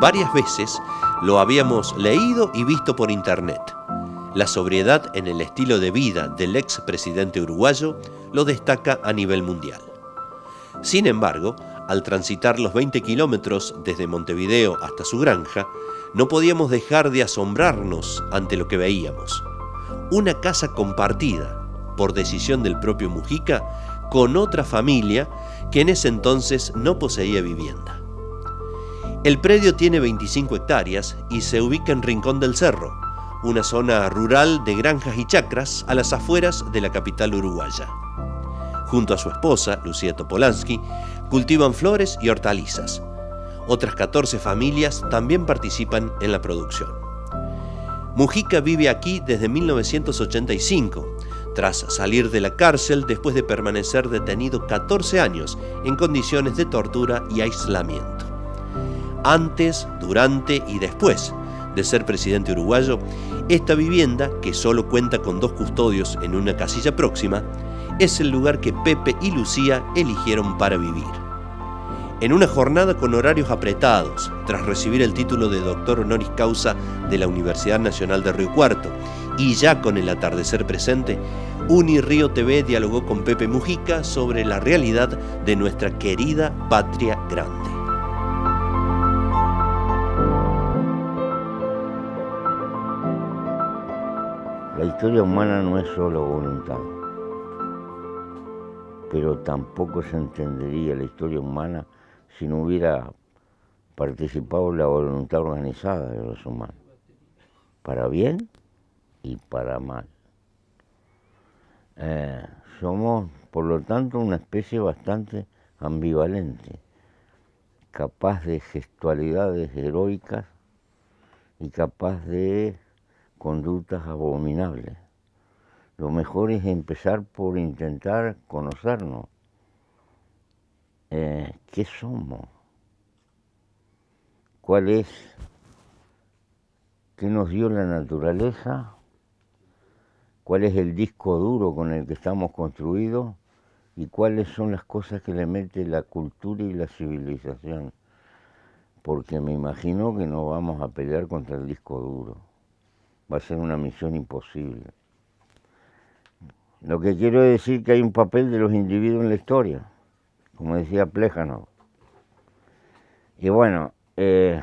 varias veces lo habíamos leído y visto por internet. La sobriedad en el estilo de vida del ex presidente uruguayo lo destaca a nivel mundial. Sin embargo, al transitar los 20 kilómetros desde Montevideo hasta su granja, no podíamos dejar de asombrarnos ante lo que veíamos. Una casa compartida, por decisión del propio Mujica, con otra familia que en ese entonces no poseía vivienda. El predio tiene 25 hectáreas y se ubica en Rincón del Cerro, una zona rural de granjas y chacras a las afueras de la capital uruguaya. Junto a su esposa, Lucía Topolansky, cultivan flores y hortalizas. Otras 14 familias también participan en la producción. Mujica vive aquí desde 1985, tras salir de la cárcel después de permanecer detenido 14 años en condiciones de tortura y aislamiento antes, durante y después de ser presidente uruguayo, esta vivienda, que solo cuenta con dos custodios en una casilla próxima, es el lugar que Pepe y Lucía eligieron para vivir. En una jornada con horarios apretados, tras recibir el título de doctor honoris causa de la Universidad Nacional de Río Cuarto, y ya con el atardecer presente, Unirío TV dialogó con Pepe Mujica sobre la realidad de nuestra querida patria grande. La historia humana no es solo voluntad, pero tampoco se entendería la historia humana si no hubiera participado la voluntad organizada de los humanos, para bien y para mal. Eh, somos, por lo tanto, una especie bastante ambivalente, capaz de gestualidades heroicas y capaz de conductas abominables. Lo mejor es empezar por intentar conocernos. Eh, ¿Qué somos? ¿Cuál es? ¿Qué nos dio la naturaleza? ¿Cuál es el disco duro con el que estamos construidos? ¿Y cuáles son las cosas que le mete la cultura y la civilización? Porque me imagino que no vamos a pelear contra el disco duro va a ser una misión imposible. Lo que quiero decir es que hay un papel de los individuos en la historia, como decía Plejanov. Y bueno, eh,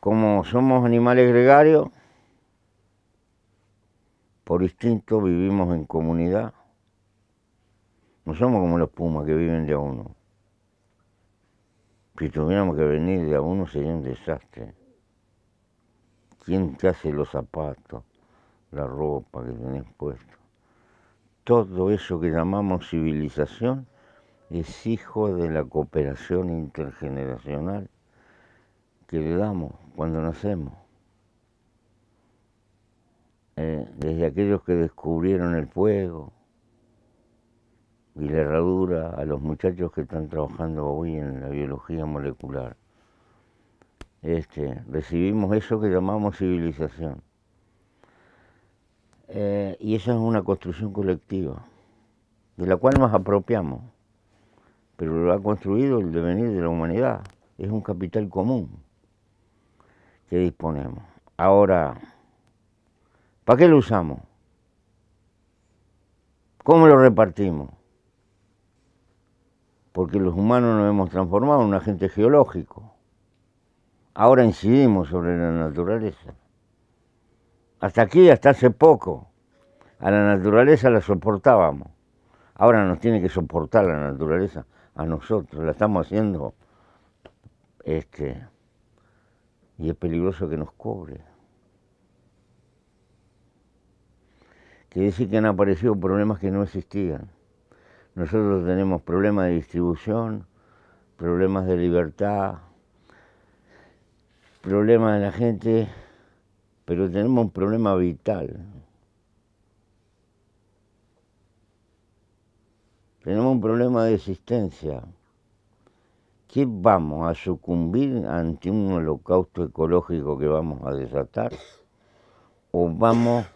como somos animales gregarios, por instinto vivimos en comunidad. No somos como los pumas que viven de a uno. Si tuviéramos que venir de a uno sería un desastre quién te hace los zapatos, la ropa que tenés puesto, Todo eso que llamamos civilización es hijo de la cooperación intergeneracional que le damos cuando nacemos. Eh, desde aquellos que descubrieron el fuego y la herradura a los muchachos que están trabajando hoy en la biología molecular. Este, recibimos eso que llamamos civilización. Eh, y esa es una construcción colectiva, de la cual nos apropiamos, pero lo ha construido el devenir de la humanidad, es un capital común que disponemos. Ahora, ¿para qué lo usamos? ¿Cómo lo repartimos? Porque los humanos nos hemos transformado en un agente geológico Ahora incidimos sobre la naturaleza. Hasta aquí, hasta hace poco, a la naturaleza la soportábamos. Ahora nos tiene que soportar la naturaleza a nosotros. La estamos haciendo este, y es peligroso que nos cobre. Quiere decir que han aparecido problemas que no existían. Nosotros tenemos problemas de distribución, problemas de libertad, problema de la gente, pero tenemos un problema vital. Tenemos un problema de existencia. ¿Qué vamos a sucumbir ante un holocausto ecológico que vamos a desatar? ¿O vamos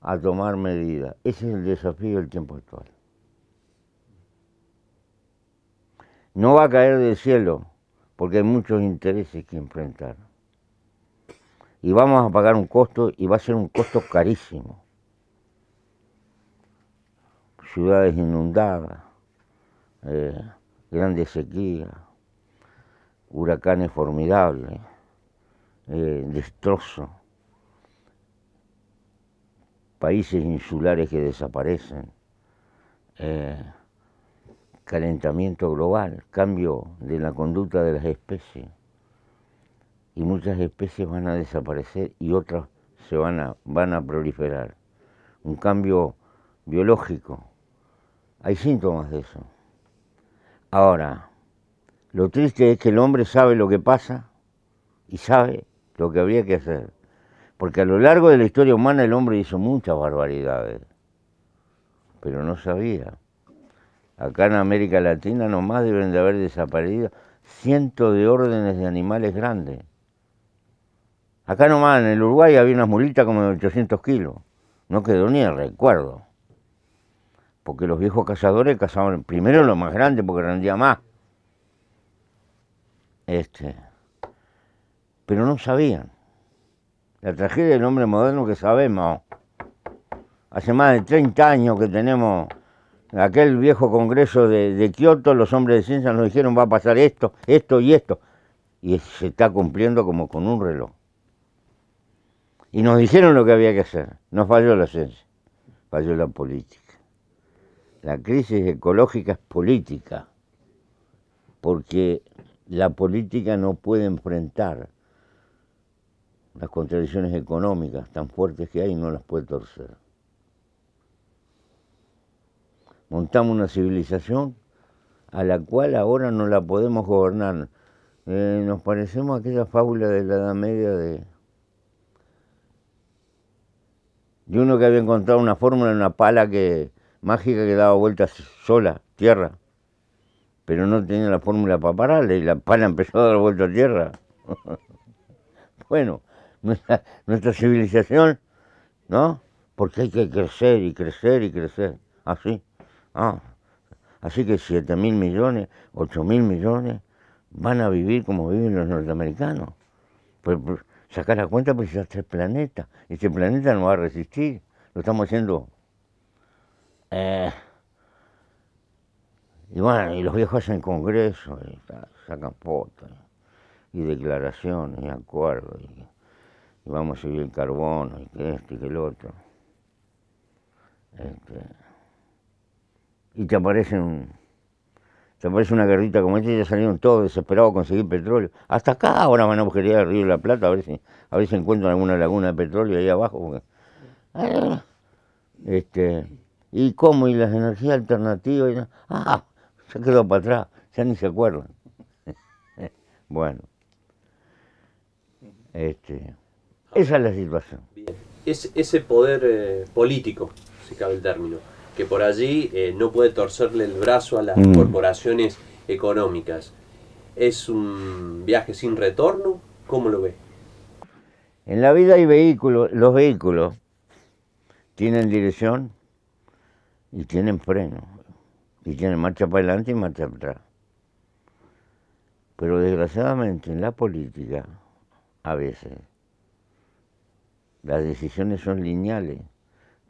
a tomar medidas? Ese es el desafío del tiempo actual. No va a caer del cielo porque hay muchos intereses que enfrentar. Y vamos a pagar un costo y va a ser un costo carísimo. Ciudades inundadas, eh, grandes sequías, huracanes formidables, eh, destrozos, países insulares que desaparecen. Eh, calentamiento global, cambio de la conducta de las especies. Y muchas especies van a desaparecer y otras se van a, van a proliferar. Un cambio biológico. Hay síntomas de eso. Ahora, lo triste es que el hombre sabe lo que pasa y sabe lo que habría que hacer. Porque a lo largo de la historia humana el hombre hizo muchas barbaridades, pero no sabía. Acá en América Latina nomás deben de haber desaparecido cientos de órdenes de animales grandes. Acá nomás en el Uruguay había unas mulitas como de 800 kilos. No quedó ni el recuerdo. Porque los viejos cazadores cazaban primero lo más grande porque rendía más. Este. Pero no sabían. La tragedia del hombre moderno que sabemos. Hace más de 30 años que tenemos aquel viejo congreso de, Kioto, los hombres de ciencia nos dijeron va a pasar esto, esto y esto. Y se está cumpliendo como con un reloj. Y nos dijeron lo que había que hacer. No falló la ciencia, falló la política. La crisis ecológica es política, porque la política no puede enfrentar las contradicciones económicas tan fuertes que hay y no las puede torcer. Montamos una civilización a la cual ahora no la podemos gobernar. Eh, nos parecemos a aquella fábula de la Edad Media de, de uno que había encontrado una fórmula una pala que, mágica que daba vueltas sola, tierra, pero no tenía la fórmula para pararla y la pala empezó a dar vueltas a tierra. bueno, nuestra civilización, ¿no? Porque hay que crecer y crecer y crecer, así. Ah, así que 7 mil millones, 8 mil millones van a vivir como viven los norteamericanos. Pues, pues sacar la cuenta, pues ya tres planetas. Este planeta no va a resistir. Lo estamos haciendo. Eh, y bueno, y los viejos hacen congresos, sacan fotos, y declaraciones, y acuerdos, y, vamos a subir el carbono, y que esto y que el otro. Este, y te aparece, una guerrita como esta y ya salieron todos desesperados a conseguir petróleo. Hasta acá ahora van a buscar el Río de la Plata a ver si, a ver si encuentran alguna laguna de petróleo ahí abajo. Ah, este, ¿Y cómo? ¿Y las energías alternativas? ah, se quedó para atrás, ya ni se acuerdan. bueno. Este, esa es la situación. Es, ese poder eh, político, si cabe el término, que por allí eh, no puede torcerle el brazo a las mm. corporaciones económicas. ¿Es un viaje sin retorno? ¿Cómo lo ve? En la vida hay vehículos, los vehículos tienen dirección y tienen freno, y tienen marcha para adelante y marcha atrás. Pero desgraciadamente en la política, a veces, las decisiones son lineales.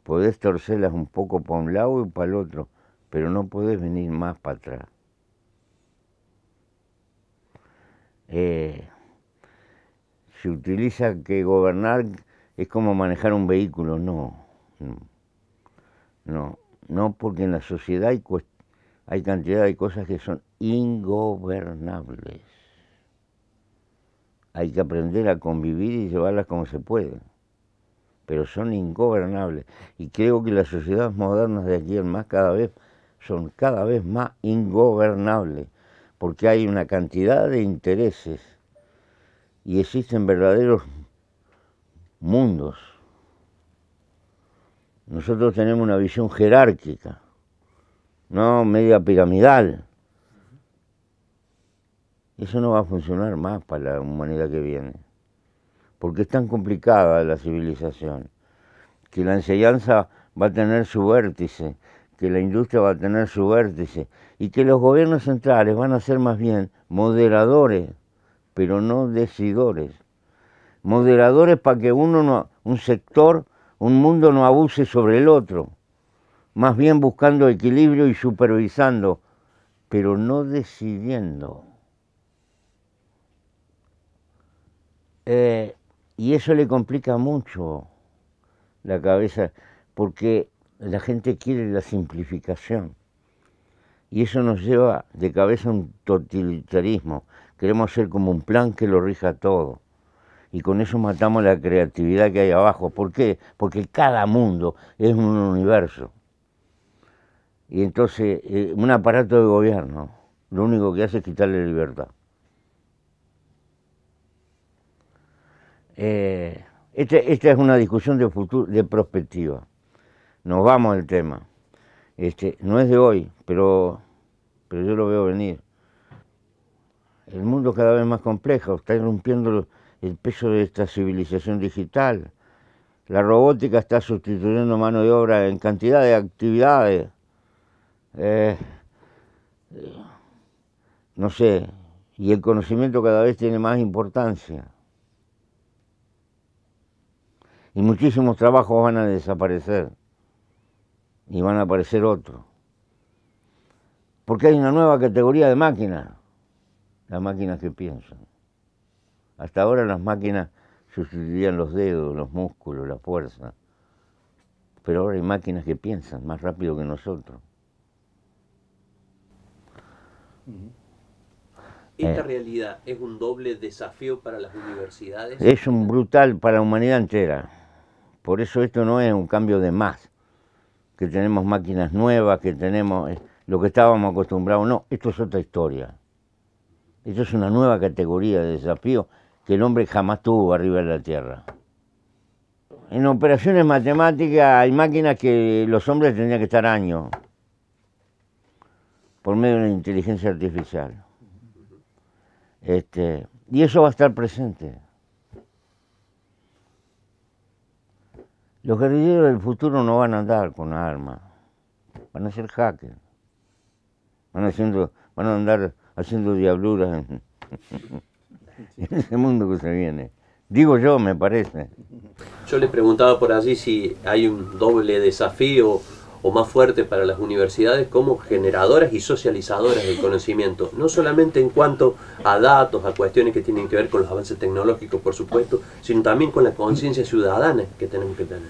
Podés torcerlas un poco para un lado y para el otro, pero no podés venir más para atrás. Eh, se utiliza que gobernar es como manejar un vehículo, no. No, no porque en la sociedad hay, hay cantidad de cosas que son ingobernables. Hay que aprender a convivir y llevarlas como se puede pero son ingobernables. Y creo que las sociedades modernas de aquí en más cada vez son cada vez más ingobernables, porque hay una cantidad de intereses y existen verdaderos mundos. Nosotros tenemos una visión jerárquica, no media piramidal. Eso no va a funcionar más para la humanidad que viene porque es tan complicada la civilización, que la enseñanza va a tener su vértice, que la industria va a tener su vértice y que los gobiernos centrales van a ser más bien moderadores, pero no decidores. Moderadores para que uno no, un sector, un mundo no abuse sobre el otro, más bien buscando equilibrio y supervisando, pero no decidiendo. Eh, y eso le complica mucho la cabeza, porque la gente quiere la simplificación. Y eso nos lleva de cabeza a un totalitarismo. Queremos ser como un plan que lo rija todo. Y con eso matamos la creatividad que hay abajo. ¿Por qué? Porque cada mundo es un universo. Y entonces, eh, un aparato de gobierno lo único que hace es quitarle libertad. Eh, este, esta, es una discusión de futuro, de perspectiva. Nos vamos al tema. Este, no es de hoy, pero, pero yo lo veo venir. El mundo cada vez más complejo, está irrumpiendo el peso de esta civilización digital. La robótica está sustituyendo mano de obra en cantidad de actividades. Eh, no sé, y el conocimiento cada vez tiene más importancia. Y muchísimos trabajos van a desaparecer y van a aparecer otros. Porque hay una nueva categoría de máquinas, las máquinas que piensan. Hasta ahora las máquinas sustituían los dedos, los músculos, la fuerza. Pero ahora hay máquinas que piensan más rápido que nosotros. ¿Esta eh. realidad es un doble desafío para las universidades? Es un brutal para la humanidad entera. Por eso esto no es un cambio de más, que tenemos máquinas nuevas, que tenemos eh, lo que estábamos acostumbrados. No, esto es otra historia. Esto es una nueva categoría de desafío que el hombre jamás tuvo arriba de la Tierra. En operaciones matemáticas hay máquinas que los hombres tendrían que estar años por medio de la inteligencia artificial. Este, y eso va a estar presente. Los guerrilleros del futuro no van a andar con armas, van a ser hackers, van, haciendo, van a andar haciendo diabluras en, ese mundo que se viene. Digo yo, me parece. Yo le preguntaba por allí si hay un doble desafío o más fuerte para las universidades como generadoras y socializadoras del conocimiento, no solamente en cuanto a datos, a cuestiones que tienen que ver con los avances tecnológicos, por supuesto, sino también con la conciencia ciudadana que tenemos que tener.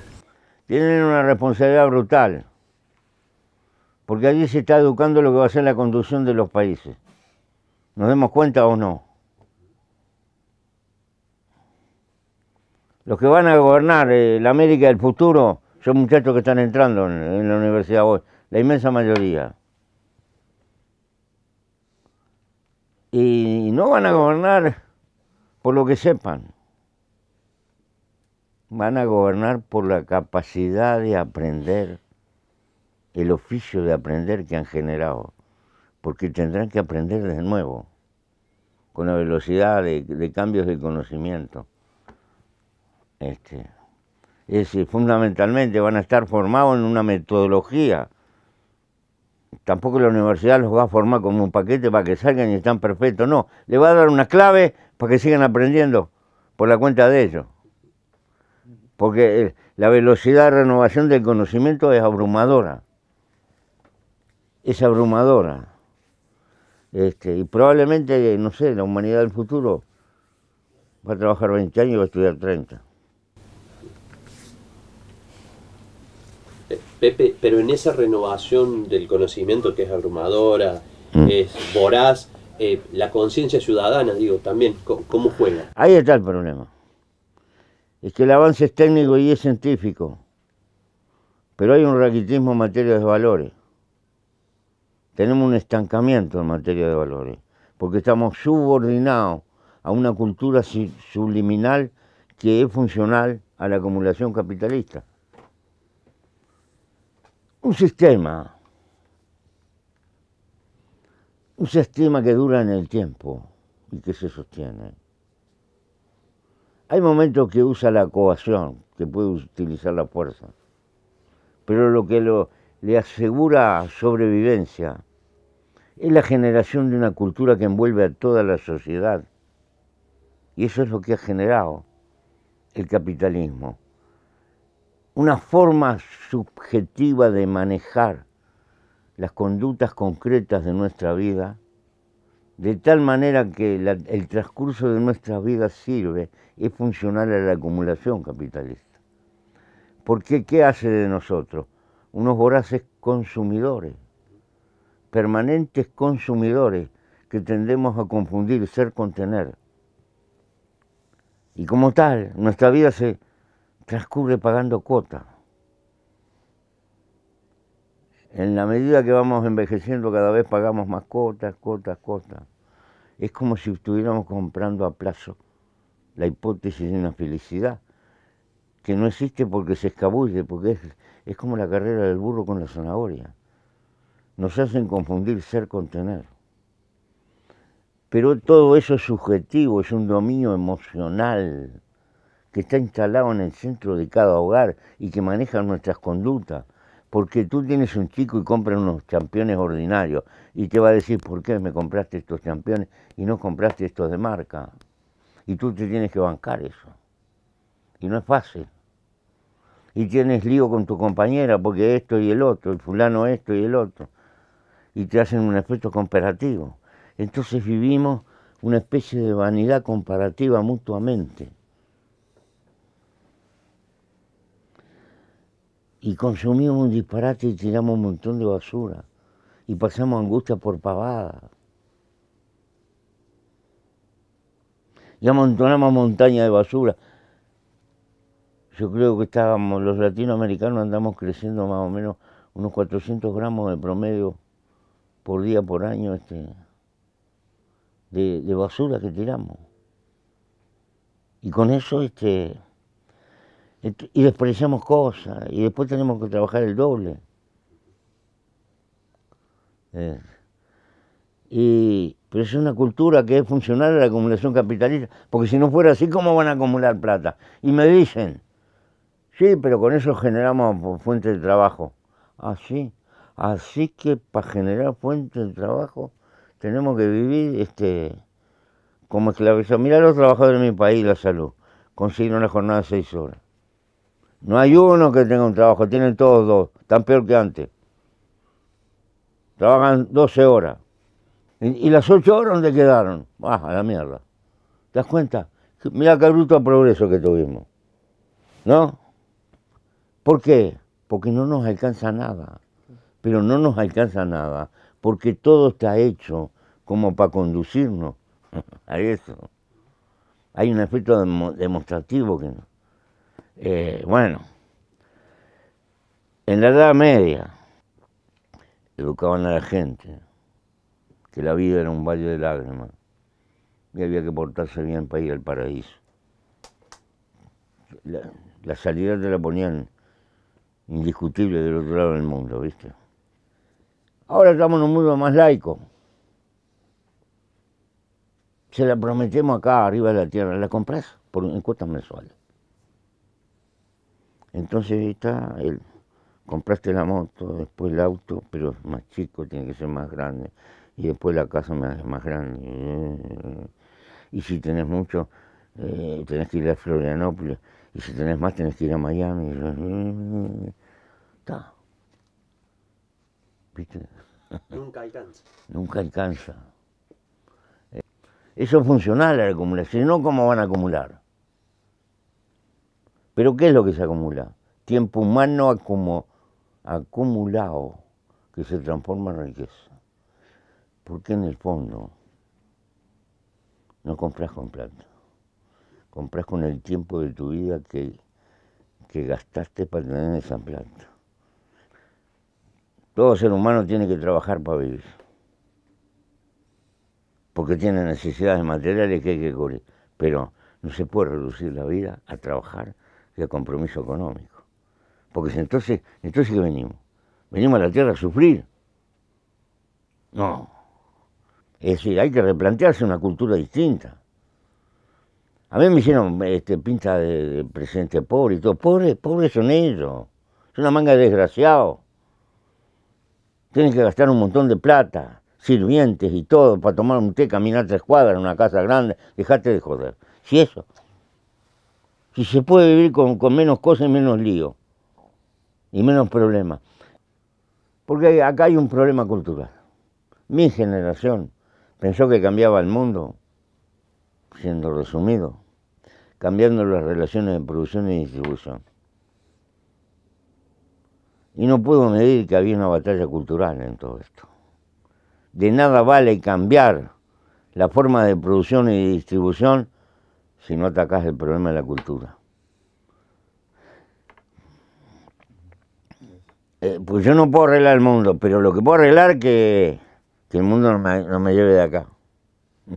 Tienen una responsabilidad brutal, porque allí se está educando lo que va a ser la conducción de los países. ¿Nos demos cuenta o no? Los que van a gobernar eh, la América del futuro son muchachos que están entrando en, la universidad hoy, la inmensa mayoría. Y, no van a gobernar por lo que sepan. Van a gobernar por la capacidad de aprender, el oficio de aprender que han generado. Porque tendrán que aprender de nuevo, con la velocidad de, de cambios de conocimiento. Este es, fundamentalmente van a estar formados en una metodología. Tampoco la universidad los va a formar como un paquete para que salgan y están perfectos, no. Le va a dar una clave para que sigan aprendiendo por la cuenta de ellos. Porque eh, la velocidad de renovación del conocimiento es abrumadora. Es abrumadora. Este, y probablemente, no sé, la humanidad del futuro va a trabajar 20 años y va a estudiar 30. Pepe, pero en esa renovación del conocimiento que es abrumadora, que mm. es voraz, eh, la conciencia ciudadana, digo, también, ¿cómo juega? Ahí está el problema. Es que el avance es técnico y es científico, pero hay un raquitismo en materia de valores. Tenemos un estancamiento en materia de valores, porque estamos subordinados a una cultura subliminal que es funcional a la acumulación capitalista un sistema, un sistema que dura en el tiempo y que se sostiene. Hay momentos que usa la coacción, que puede utilizar la fuerza, pero lo que le asegura sobrevivencia es la generación de una cultura que envuelve a toda la sociedad. Y eso es lo que ha generado el capitalismo una forma subjetiva de manejar las conductas concretas de nuestra vida, de tal manera que el transcurso de nuestra vida sirve, es funcional a la acumulación capitalista. Porque ¿qué hace de nosotros? Unos voraces consumidores, permanentes consumidores que tendemos a confundir ser con tener. Y como tal, nuestra vida se, transcurre pagando cuotas. En la medida que vamos envejeciendo cada vez pagamos más cuotas, cuotas, cuotas. Es como si estuviéramos comprando a plazo la hipótesis de una felicidad que no existe porque se escabulle, porque es, es como la carrera del burro con la zanahoria. Nos hacen confundir ser con tener. Pero todo eso es subjetivo, es un dominio emocional que está instalado en el centro de cada hogar y que maneja nuestras conductas. Porque tú tienes un chico y compra unos championes ordinarios y te va a decir, ¿por qué me compraste estos championes y no compraste estos de marca? Y tú te tienes que bancar eso. Y no es fácil. Y tienes lío con tu compañera porque esto y el otro, el fulano esto y el otro. Y te hacen un efecto comparativo. Entonces vivimos una especie de vanidad comparativa mutuamente. y consumimos un disparate y tiramos un montón de basura y pasamos angustia por pavada. Y amontonamos montaña de basura. Yo creo que estábamos, los latinoamericanos andamos creciendo más o menos unos 400 gramos de promedio por día, por año, este, de, de basura que tiramos. Y con eso, este, y despreciamos cosas, y después tenemos que trabajar el doble. Eh, y, pero es una cultura que es funcional la acumulación capitalista, porque si no fuera así, ¿cómo van a acumular plata? Y me dicen, sí, pero con eso generamos fuente de trabajo. Así, ah, así que para generar fuente de trabajo tenemos que vivir este, como esclavizados. Mirá los trabajadores de mi país, la salud, consiguen una jornada de seis horas. No hay uno que tenga un trabajo, tienen todos dos, tan peor que antes. Trabajan 12 horas. ¿Y, las 8 horas dónde quedaron? Ah, a la mierda. ¿Te das cuenta? Mira qué bruto progreso que tuvimos. ¿No? ¿Por qué? Porque no nos alcanza nada. Pero no nos alcanza nada porque todo está hecho como para conducirnos a eso. Hay un efecto demostrativo que no. Eh, bueno, en la Edad Media educaban a la gente que la vida era un valle de lágrimas y había que portarse bien para ir al paraíso. La, salida te la ponían indiscutible del otro lado del mundo, ¿viste? Ahora estamos en un mundo más laico. Se la prometemos acá, arriba de la tierra, la compras por en cuotas mensuales. Entonces ahí está, el, compraste la moto, después el auto, pero más chico, tiene que ser más grande, y después la casa más, más grande. Y si tenés mucho, eh, tenés que ir a Florianópolis, y si tenés más, tenés que ir a Miami. Está. Nunca alcanza. Nunca alcanza. Eh, eso es funcional la acumulación, no cómo van a acumular. Pero ¿qué es lo que se acumula? Tiempo humano acumulado que se transforma en riqueza. Porque en el fondo no compras con plata, compras con el tiempo de tu vida que, que gastaste para tener esa plata. Todo ser humano tiene que trabajar para vivir, porque tiene necesidades materiales que hay que cubrir, pero no se puede reducir la vida a trabajar ...de compromiso económico. Porque entonces, entonces ¿qué venimos? ¿Venimos a la tierra a sufrir? No. Es decir, hay que replantearse una cultura distinta. A mí me hicieron este, pinta de, presidente pobre y todo. Pobres pobre son ellos. Es una manga de desgraciados. Tienen que gastar un montón de plata, sirvientes y todo, para tomar un té, caminar tres cuadras en una casa grande. Dejate de joder. Si eso, si se puede vivir con, menos cosas y menos lío y menos problemas. Porque acá hay un problema cultural. Mi generación pensó que cambiaba el mundo, siendo resumido, cambiando las relaciones de producción y distribución. Y no puedo medir que había una batalla cultural en todo esto. De nada vale cambiar la forma de producción y distribución si no atacas el problema de la cultura. Eh, pues yo no puedo arreglar el mundo, pero lo que puedo arreglar es que, el mundo no me, lleve de acá.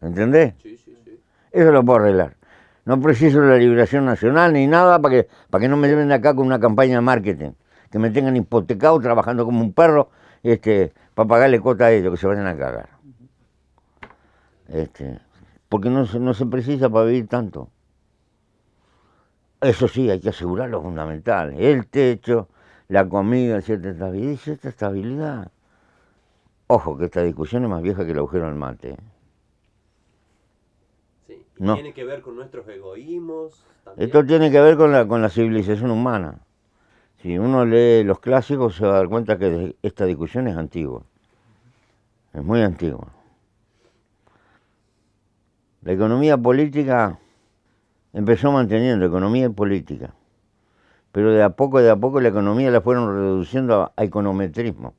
¿Entendés? Sí, sí, sí. Eso lo puedo arreglar. No preciso la liberación nacional ni nada para que, para que no me lleven de acá con una campaña de marketing. Que me tengan hipotecado trabajando como un perro este, para pagarle cuota a ellos, que se vayan a cagar. Este, porque no, no se precisa para vivir tanto. Eso sí, hay que asegurar lo fundamental, el techo, la comida, cierta estabilidad. estabilidad. Ojo, que esta discusión es más vieja que el agujero del mate. ¿eh? Sí. ¿Tiene que ver con nuestros egoísmos? Esto tiene que ver con la, con la civilización humana. Si uno lee los clásicos se va a dar cuenta que esta discusión es antigua. Es muy antigua. La economía política empezó manteniendo economía y política, pero de a poco, de a poco la economía la fueron reduciendo a, econometrismo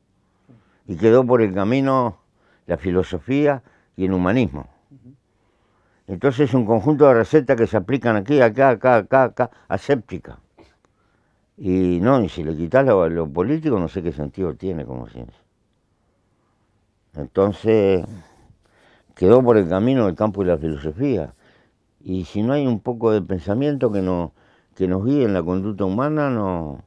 y quedó por el camino la filosofía y el humanismo. Entonces es un conjunto de recetas que se aplican aquí, acá, acá, acá, acá, aséptica. Y no, y si le quitas lo político no sé qué sentido tiene como ciencia. Entonces quedó por el camino del campo de la filosofía. Y si no hay un poco de pensamiento que, no, que nos guíe en la conducta humana, no.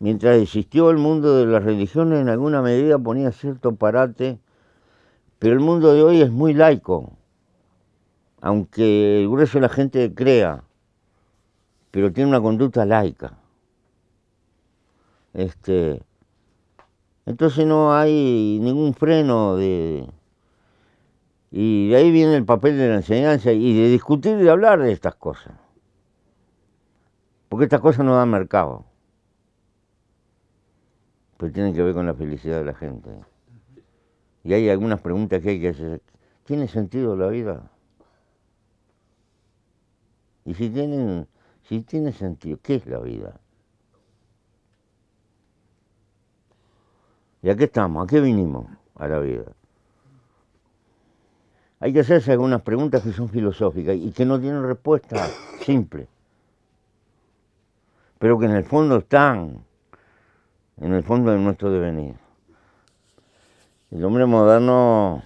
Mientras existió el mundo de las religiones, en alguna medida ponía cierto parate, pero el mundo de hoy es muy laico, aunque el grueso de la gente crea, pero tiene una conducta laica. Este, entonces no hay ningún freno de, y de ahí viene el papel de la enseñanza y de discutir y de hablar de estas cosas. Porque estas cosas no dan mercado. Pero tienen que ver con la felicidad de la gente. Y hay algunas preguntas que hay que hacer. ¿Tiene sentido la vida? Y si, tienen, si tiene sentido, ¿qué es la vida? ¿Y a qué estamos? ¿A qué vinimos a la vida? Hay que hacerse algunas preguntas que son filosóficas y que no tienen respuesta simple, pero que en el fondo están, en el fondo de nuestro devenir. El hombre moderno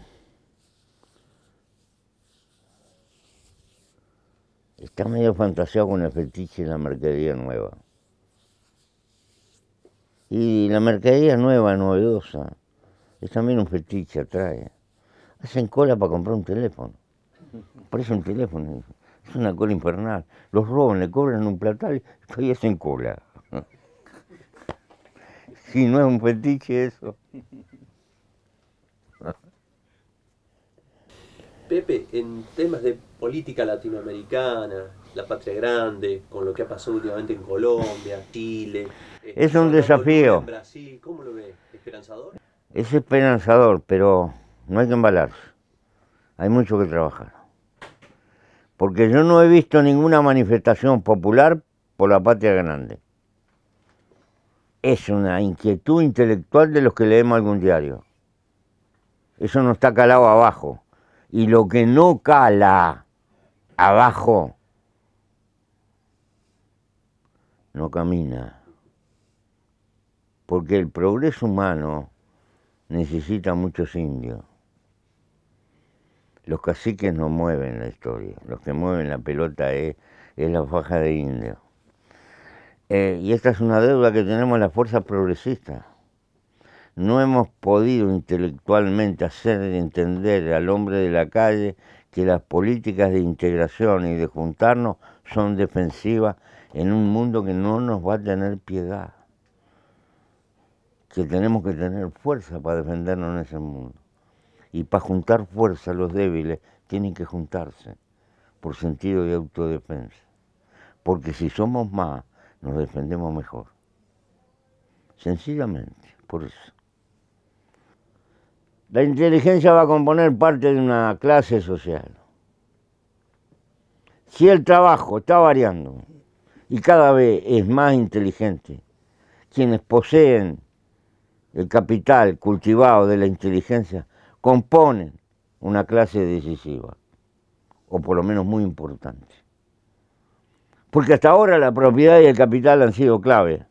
está medio fantaseado con el fetiche de la mercadería nueva. Y la mercadería nueva, novedosa, es también un fetiche, atrae. Hacen cola para comprar un teléfono. Parece un teléfono. Es una cola infernal. Los roban, le cobran un platal y todavía hacen cola. Si no es un fetiche eso. Pepe, en temas de política latinoamericana, la patria grande, con lo que ha pasado últimamente en Colombia, Chile. Es un desafío. En ¿cómo lo ves? ¿Esperanzador? Es esperanzador, pero no hay que embalarse, hay mucho que trabajar. Porque yo no he visto ninguna manifestación popular por la patria grande. Es una inquietud intelectual de los que leemos algún diario. Eso no está calado abajo. Y lo que no cala abajo no camina. Porque el progreso humano necesita muchos indios. Los caciques no mueven la historia, los que mueven la pelota es, la faja de indio. Eh, y esta es una deuda que tenemos las fuerzas progresistas. No hemos podido intelectualmente hacer entender al hombre de la calle que las políticas de integración y de juntarnos son defensivas en un mundo que no nos va a tener piedad, que tenemos que tener fuerza para defendernos en ese mundo. Y para juntar fuerza los débiles tienen que juntarse por sentido de autodefensa. Porque si somos más, nos defendemos mejor. Sencillamente, por eso. La inteligencia va a componer parte de una clase social. Si el trabajo está variando y cada vez es más inteligente, quienes poseen el capital cultivado de la inteligencia componen una clase decisiva, o por lo menos muy importante. Porque hasta ahora la propiedad y el capital han sido clave,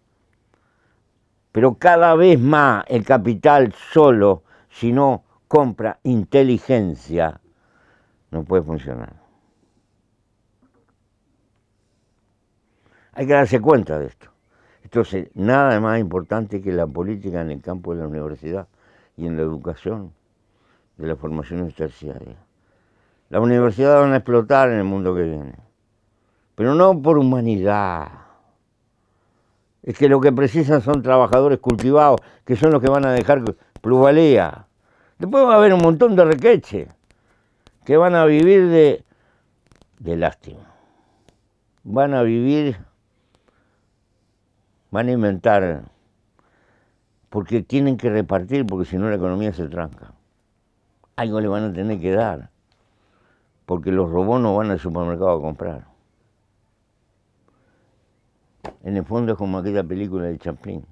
pero cada vez más el capital solo, si no compra inteligencia, no puede funcionar. Hay que darse cuenta de esto. Entonces, nada más importante que la política en el campo de la universidad y en la educación de la formación universitaria. Las universidades van a explotar en el mundo que viene, pero no por humanidad. Es que lo que precisan son trabajadores cultivados, que son los que van a dejar plusvalía. Después va a haber un montón de requeche que van a vivir de lástima. Van a vivir, van a inventar, porque tienen que repartir, porque si no la economía se tranca algo le van a tener que dar, porque los robots no van al supermercado a comprar. En el fondo es como aquella película de Chaplin,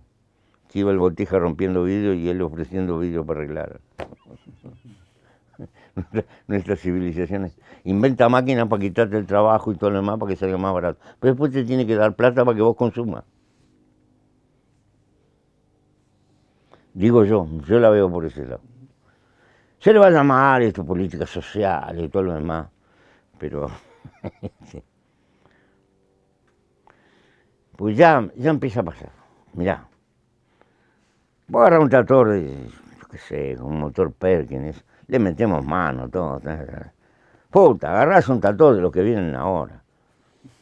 que iba el botija rompiendo vidrio y él ofreciendo vidrio para arreglar. Nuestra, nuestras civilizaciones. Inventa máquinas para quitarte el trabajo y todo lo demás para que salga más barato. Pero después te tiene que dar plata para que vos consumas. Digo yo, yo la veo por ese lado. Se le va a llamar esto política social y todo lo demás, pero... pues ya, ya empieza a pasar. Mirá, voy a agarrar un tractor de, qué sé, un motor Perkins, le metemos mano, todo. Puta, agarrás un tractor de los que vienen ahora,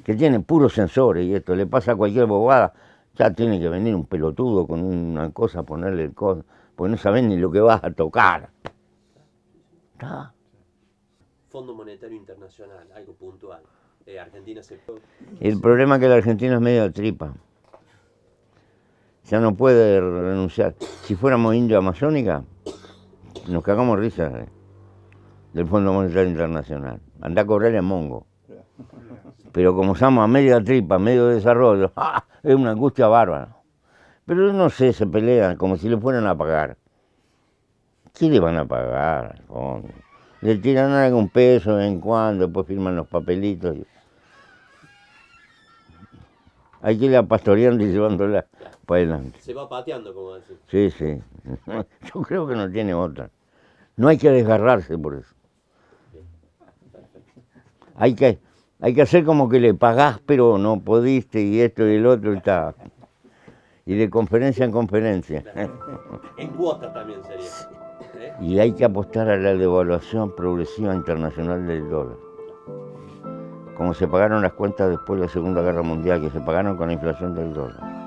que tienen puros sensores y esto, le pasa a cualquier bobada, ya tiene que venir un pelotudo con una cosa, a ponerle el codo, porque no sabes ni lo que vas a tocar. Fondo Monetario Internacional, algo puntual. Eh, Argentina se... El problema es que la Argentina es medio tripa. Ya no puede renunciar. Si fuéramos indio amazónica, nos cagamos risas eh, del Fondo Monetario Internacional. Andá a correr el Mongo. Pero como estamos a media tripa, medio desarrollo, es una angustia bárbara. Pero no sé, se pelean como si le fueran a pagar. ¿Qué le van a pagar? Le tiran algún peso de en cuando, después firman los papelitos. Hay que irla pastoreando y llevándola para adelante. Se va pateando, como decir. Sí, sí. Yo creo que no tiene otra. No hay que desgarrarse por eso. Hay que, hay que hacer como que le pagás, pero no pudiste, y esto y el otro, y está. Y de conferencia en conferencia. En cuota también sería. Y hay que apostar a la devaluación progresiva internacional del dólar. Como se pagaron las cuentas después de la Segunda Guerra Mundial, que se pagaron con la inflación del dólar.